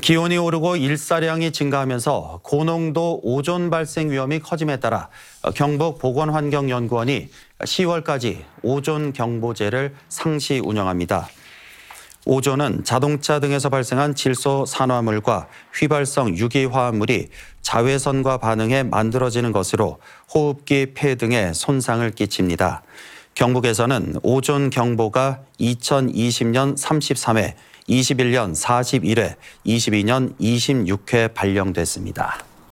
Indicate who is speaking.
Speaker 1: 기온이 오르고 일사량이 증가하면서 고농도 오존 발생 위험이 커짐에 따라 경북 보건환경연구원이 10월까지 오존 경보제를 상시 운영합니다. 오존은 자동차 등에서 발생한 질소 산화물과 휘발성 유기화합물이 자외선과 반응해 만들어지는 것으로 호흡기, 폐 등에 손상을 끼칩니다. 경북에서는 오존 경보가 2020년 33회 21년 41회, 22년 26회 발령됐습니다.